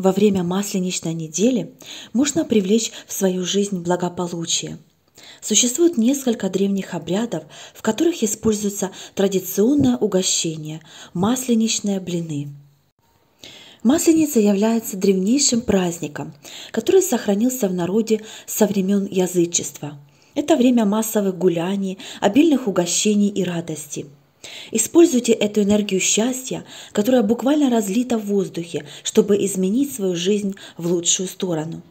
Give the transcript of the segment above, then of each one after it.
во время масленичной недели можно привлечь в свою жизнь благополучие. Существует несколько древних обрядов, в которых используется традиционное угощение – масленичные блины – Масленица является древнейшим праздником, который сохранился в народе со времен язычества. Это время массовых гуляний, обильных угощений и радости – Используйте эту энергию счастья, которая буквально разлита в воздухе, чтобы изменить свою жизнь в лучшую сторону.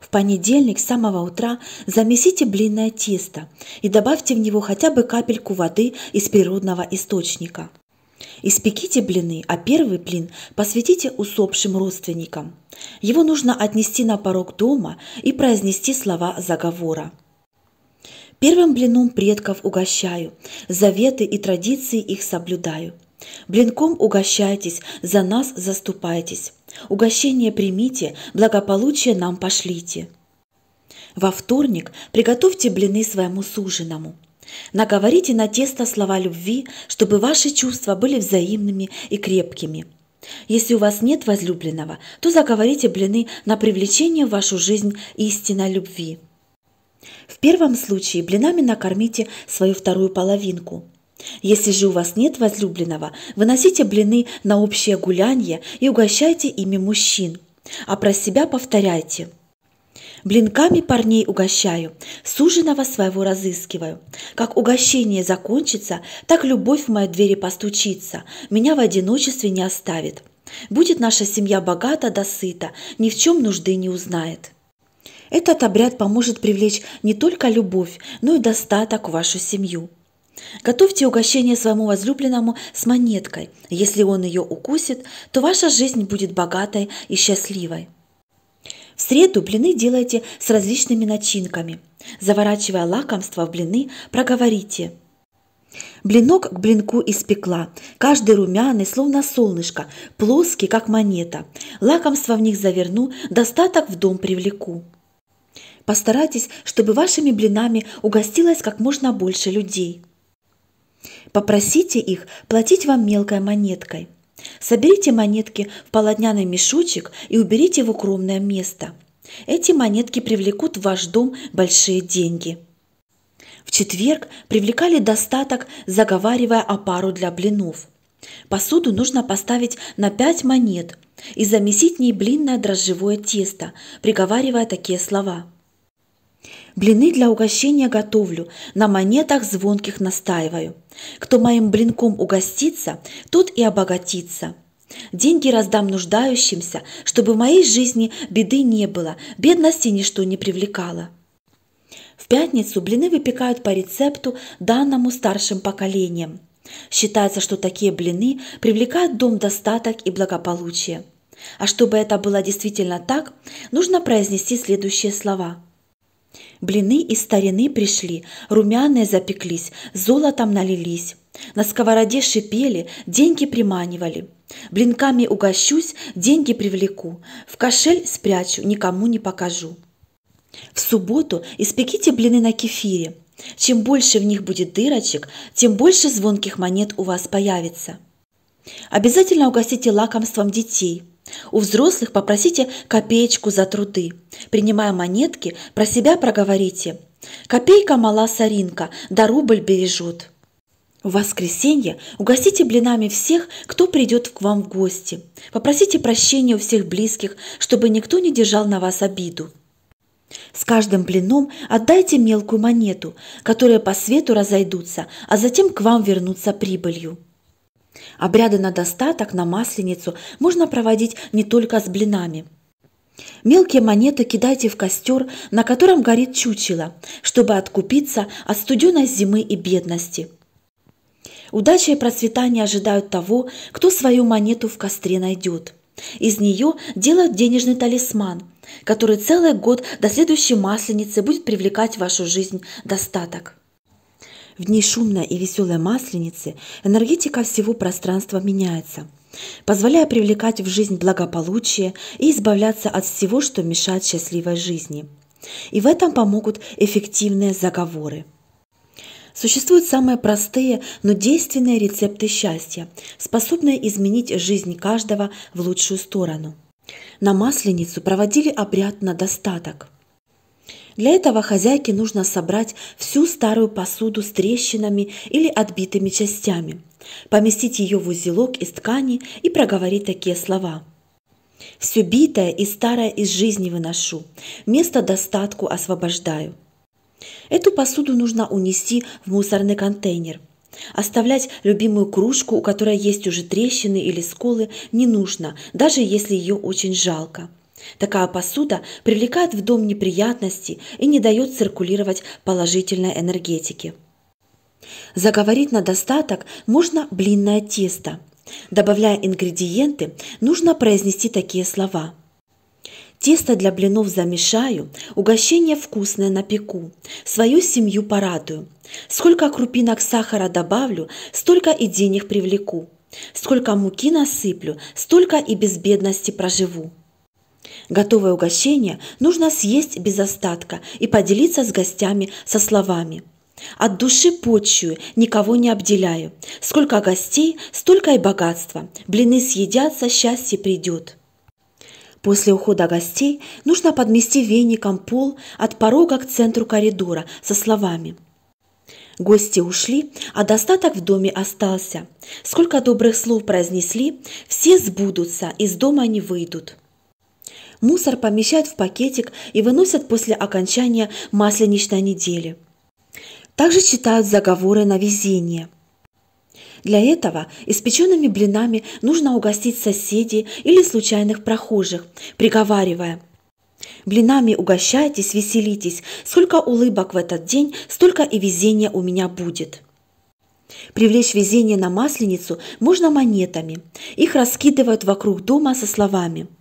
В понедельник с самого утра замесите блинное тесто и добавьте в него хотя бы капельку воды из природного источника. Испеките блины, а первый блин посвятите усопшим родственникам. Его нужно отнести на порог дома и произнести слова заговора – Первым блином предков угощаю, заветы и традиции их соблюдаю. Блинком угощайтесь, за нас заступайтесь. Угощение примите, благополучие нам пошлите. Во вторник приготовьте блины своему суженому. Наговорите на тесто слова любви, чтобы ваши чувства были взаимными и крепкими. Если у вас нет возлюбленного, то заговорите блины на привлечение в вашу жизнь истинной любви – в первом случае блинами накормите свою вторую половинку. Если же у вас нет возлюбленного, выносите блины на общее гулянье и угощайте ими мужчин. А про себя повторяйте. Блинками парней угощаю, суженого своего разыскиваю. Как угощение закончится, так любовь в мои двери постучится, меня в одиночестве не оставит. Будет наша семья богата да сыта, ни в чем нужды не узнает. Этот обряд поможет привлечь не только любовь, но и достаток в вашу семью. Готовьте угощение своему возлюбленному с монеткой. Если он ее укусит, то ваша жизнь будет богатой и счастливой. В среду блины делайте с различными начинками. Заворачивая лакомство в блины, проговорите – Блинок к блинку испекла, каждый румяный, словно солнышко, плоский, как монета. Лакомство в них заверну, достаток в дом привлеку. Постарайтесь, чтобы вашими блинами угостилось как можно больше людей. Попросите их платить вам мелкой монеткой. Соберите монетки в полотняный мешочек и уберите в укромное место. Эти монетки привлекут в ваш дом большие деньги. В четверг привлекали достаток, заговаривая о пару для блинов. Посуду нужно поставить на 5 монет и замесить в ней блинное дрожжевое тесто, приговаривая такие слова – Блины для угощения готовлю, на монетах звонких настаиваю. Кто моим блинком угостится, тот и обогатится. Деньги раздам нуждающимся, чтобы в моей жизни беды не было, бедности ничто не привлекало. В пятницу блины выпекают по рецепту, данному старшим поколением. Считается, что такие блины привлекают в дом достаток и благополучие. А чтобы это было действительно так, нужно произнести следующие слова. Блины из старины пришли, румяные запеклись, золотом налились. На сковороде шипели, деньги приманивали. Блинками угощусь, деньги привлеку, в кошель спрячу, никому не покажу. В субботу испеките блины на кефире. Чем больше в них будет дырочек, тем больше звонких монет у вас появится. Обязательно угостите лакомством детей – у взрослых попросите копеечку за труды. Принимая монетки, про себя проговорите «Копейка мала соринка, да рубль бережет». В воскресенье угостите блинами всех, кто придет к вам в гости. Попросите прощения у всех близких, чтобы никто не держал на вас обиду. С каждым блином отдайте мелкую монету, которые по свету разойдутся, а затем к вам вернутся прибылью. Обряды на достаток, на масленицу можно проводить не только с блинами. Мелкие монеты кидайте в костер, на котором горит чучело, чтобы откупиться от студеной зимы и бедности. Удача и процветание ожидают того, кто свою монету в костре найдет. Из нее делают денежный талисман, который целый год до следующей масленицы будет привлекать в вашу жизнь достаток. В дни шумной и веселой масленицы энергетика всего пространства меняется, позволяя привлекать в жизнь благополучие и избавляться от всего, что мешает счастливой жизни. И в этом помогут эффективные заговоры. Существуют самые простые, но действенные рецепты счастья, способные изменить жизнь каждого в лучшую сторону. На Масленицу проводили обряд на достаток – для этого хозяйке нужно собрать всю старую посуду с трещинами или отбитыми частями, поместить ее в узелок из ткани и проговорить такие слова. «Все битое и старое из жизни выношу, место достатку освобождаю». Эту посуду нужно унести в мусорный контейнер. Оставлять любимую кружку, у которой есть уже трещины или сколы, не нужно, даже если ее очень жалко – Такая посуда привлекает в дом неприятности и не дает циркулировать положительной энергетики. Заговорить на достаток можно блинное тесто. Добавляя ингредиенты, нужно произнести такие слова. Тесто для блинов замешаю, угощение вкусное напеку, свою семью порадую. Сколько крупинок сахара добавлю, столько и денег привлеку. Сколько муки насыплю, столько и без бедности проживу. Готовое угощение нужно съесть без остатка и поделиться с гостями со словами «От души почую, никого не обделяю. Сколько гостей, столько и богатства. Блины съедятся, счастье придет». После ухода гостей нужно подмести веником пол от порога к центру коридора со словами Гости ушли, а достаток в доме остался. Сколько добрых слов произнесли, все сбудутся, из дома не выйдут. Мусор помещают в пакетик и выносят после окончания масленичной недели. Также читают заговоры на везение. Для этого испеченными блинами нужно угостить соседей или случайных прохожих, приговаривая «Блинами угощайтесь, веселитесь, сколько улыбок в этот день, столько и везения у меня будет». Привлечь везение на масленицу можно монетами. Их раскидывают вокруг дома со словами –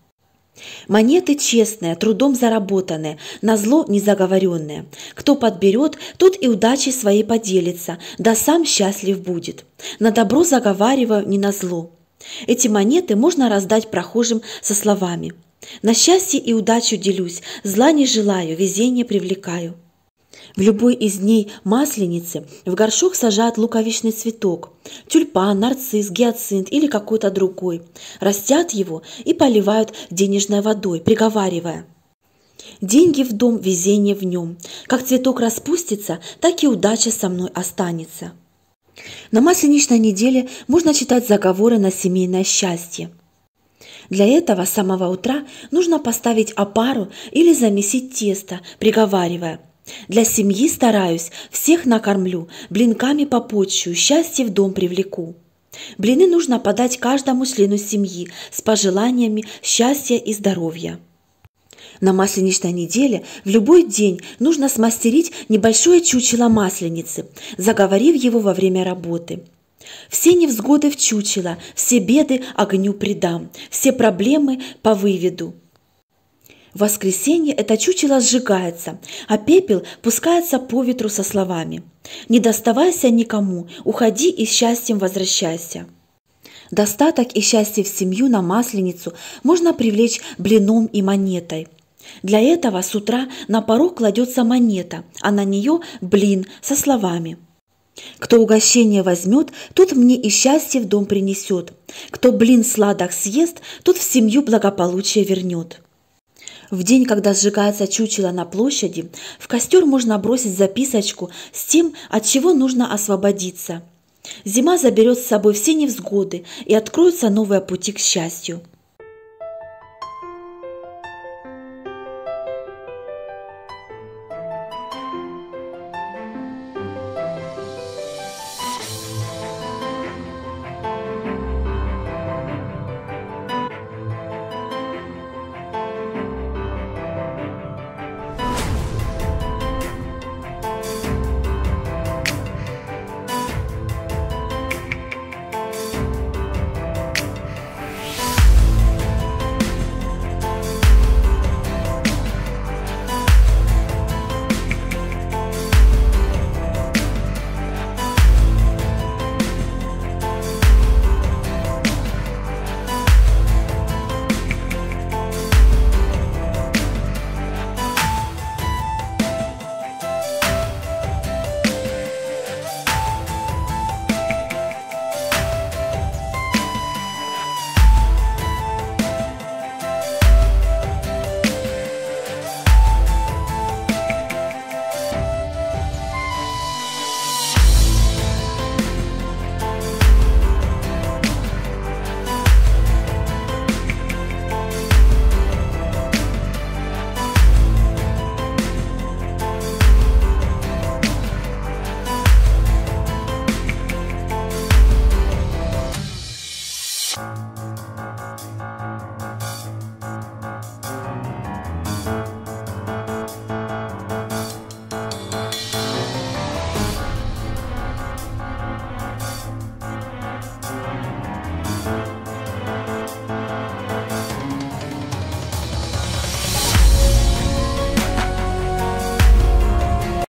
Монеты честные, трудом заработанные, на зло не заговоренные. Кто подберет, тот и удачи своей поделится, да сам счастлив будет. На добро заговариваю, не на зло. Эти монеты можно раздать прохожим со словами «На счастье и удачу делюсь, зла не желаю, везение привлекаю». В любой из дней масленицы в горшок сажают луковичный цветок – тюльпан, нарцисс, гиацинт или какой-то другой. Растят его и поливают денежной водой, приговаривая – Деньги в дом, везение в нем. Как цветок распустится, так и удача со мной останется. На масленичной неделе можно читать заговоры на семейное счастье. Для этого с самого утра нужно поставить опару или замесить тесто, приговаривая – для семьи стараюсь, всех накормлю, блинками попочу, счастье в дом привлеку. Блины нужно подать каждому члену семьи с пожеланиями счастья и здоровья. На масленичной неделе в любой день нужно смастерить небольшое чучело масленицы, заговорив его во время работы. Все невзгоды в чучело, все беды огню придам, все проблемы повыведу. В воскресенье это чучело сжигается, а пепел пускается по ветру со словами «Не доставайся никому, уходи и счастьем возвращайся». Достаток и счастье в семью на Масленицу можно привлечь блином и монетой. Для этого с утра на порог кладется монета, а на нее блин со словами «Кто угощение возьмет, тот мне и счастье в дом принесет. Кто блин сладок съест, тот в семью благополучие вернет». В день, когда сжигается чучело на площади, в костер можно бросить записочку с тем, от чего нужно освободиться. Зима заберет с собой все невзгоды и откроются новые пути к счастью.